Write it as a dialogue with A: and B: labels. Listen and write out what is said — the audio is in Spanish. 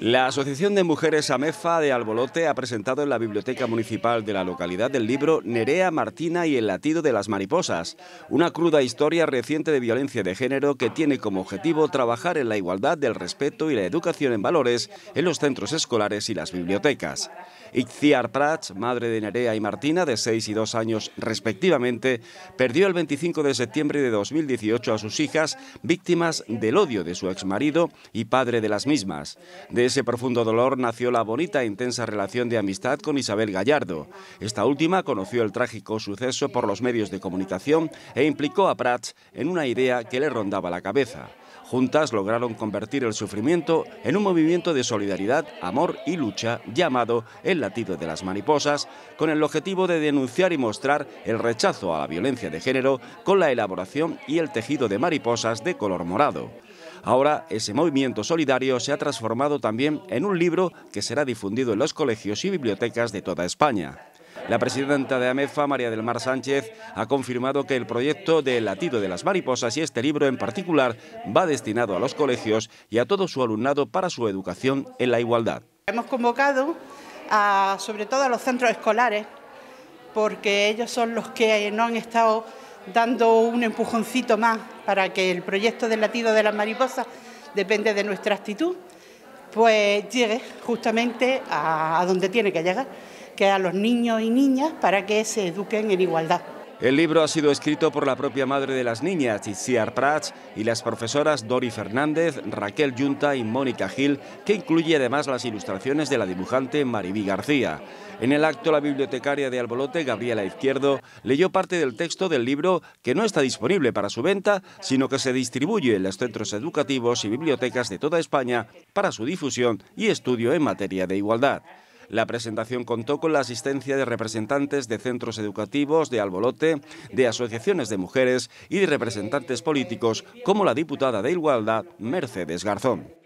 A: La Asociación de Mujeres AMEFA de Albolote ha presentado en la Biblioteca Municipal de la localidad el libro Nerea Martina y el latido de las mariposas, una cruda historia reciente de violencia de género que tiene como objetivo trabajar en la igualdad del respeto y la educación en valores en los centros escolares y las bibliotecas. Ixiar Prats, madre de Nerea y Martina, de 6 y 2 años respectivamente, perdió el 25 de septiembre de 2018 a sus hijas, víctimas del odio de su exmarido y padre de las mismas. De ese profundo dolor nació la bonita e intensa relación de amistad con Isabel Gallardo. Esta última conoció el trágico suceso por los medios de comunicación e implicó a Prats en una idea que le rondaba la cabeza. Juntas lograron convertir el sufrimiento en un movimiento de solidaridad, amor y lucha llamado El latido de las mariposas, con el objetivo de denunciar y mostrar el rechazo a la violencia de género con la elaboración y el tejido de mariposas de color morado. Ahora ese movimiento solidario se ha transformado también en un libro que será difundido en los colegios y bibliotecas de toda España. La presidenta de AMEFA, María del Mar Sánchez, ha confirmado que el proyecto de latido de las mariposas y este libro en particular va destinado a los colegios y a todo su alumnado para su educación en la igualdad.
B: Hemos convocado a, sobre todo a los centros escolares porque ellos son los que no han estado dando un empujoncito más para que el proyecto del latido de las mariposas, depende de nuestra actitud, pues llegue justamente a, donde tiene que llegar, que a los niños y niñas para que se eduquen en igualdad.
A: El libro ha sido escrito por la propia madre de las niñas, Itziar Prats, y las profesoras Dori Fernández, Raquel Yunta y Mónica Gil, que incluye además las ilustraciones de la dibujante Maribí García. En el acto, la bibliotecaria de Albolote, Gabriela Izquierdo, leyó parte del texto del libro que no está disponible para su venta, sino que se distribuye en los centros educativos y bibliotecas de toda España para su difusión y estudio en materia de igualdad. La presentación contó con la asistencia de representantes de centros educativos de Albolote, de asociaciones de mujeres y de representantes políticos como la diputada de Igualdad, Mercedes Garzón.